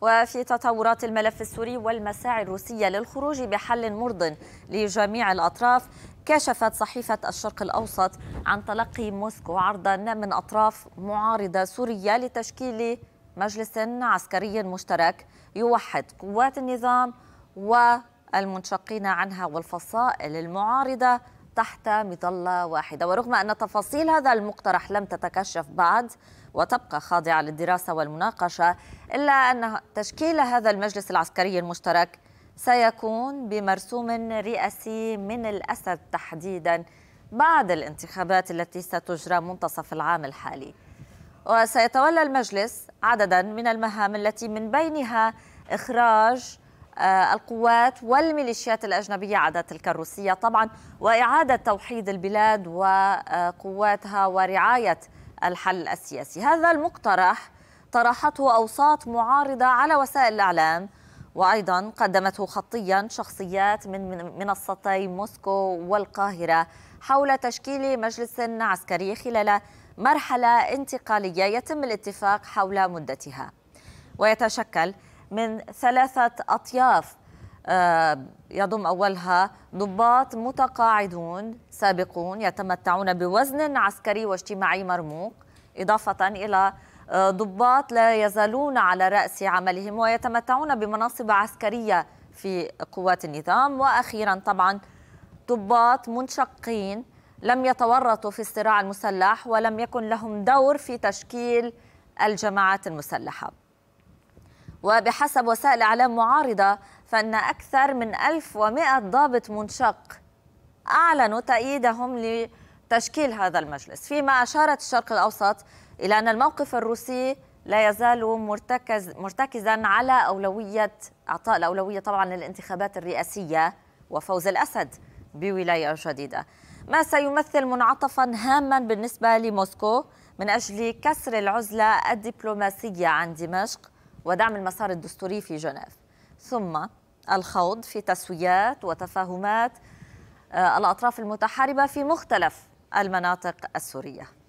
وفي تطورات الملف السوري والمساعي الروسية للخروج بحل مرض لجميع الأطراف كشفت صحيفة الشرق الأوسط عن تلقي موسكو عرضا من أطراف معارضة سورية لتشكيل مجلس عسكري مشترك يوحد قوات النظام والمنشقين عنها والفصائل المعارضة تحت مظلة واحدة ورغم أن تفاصيل هذا المقترح لم تتكشف بعد وتبقى خاضعة للدراسة والمناقشة إلا أن تشكيل هذا المجلس العسكري المشترك سيكون بمرسوم رئاسي من الأسد تحديدا بعد الانتخابات التي ستجرى منتصف العام الحالي وسيتولى المجلس عددا من المهام التي من بينها إخراج آه، القوات والميليشيات الأجنبية عدا تلك الروسية طبعا وإعادة توحيد البلاد وقواتها ورعاية الحل السياسي هذا المقترح طرحته أوساط معارضة على وسائل الإعلام وأيضا قدمته خطيا شخصيات من منصتي موسكو والقاهرة حول تشكيل مجلس عسكري خلال مرحلة انتقالية يتم الاتفاق حول مدتها ويتشكل من ثلاثة أطياف آه، يضم أولها ضباط متقاعدون سابقون يتمتعون بوزن عسكري واجتماعي مرموق إضافة إلى آه، ضباط لا يزالون على رأس عملهم ويتمتعون بمناصب عسكرية في قوات النظام وأخيرا طبعا ضباط منشقين لم يتورطوا في الصراع المسلح ولم يكن لهم دور في تشكيل الجماعات المسلحة وبحسب وسائل إعلام معارضة فإن أكثر من 1100 ضابط منشق أعلنوا تأييدهم لتشكيل هذا المجلس فيما أشارت الشرق الأوسط إلى أن الموقف الروسي لا يزال مرتكز مرتكزا على أولوية إعطاء الأولوية طبعا للانتخابات الرئاسية وفوز الأسد بولاية جديدة ما سيمثل منعطفا هاما بالنسبة لموسكو من أجل كسر العزلة الدبلوماسية عن دمشق ودعم المسار الدستوري في جنيف ثم الخوض في تسويات وتفاهمات آه، الأطراف المتحاربة في مختلف المناطق السورية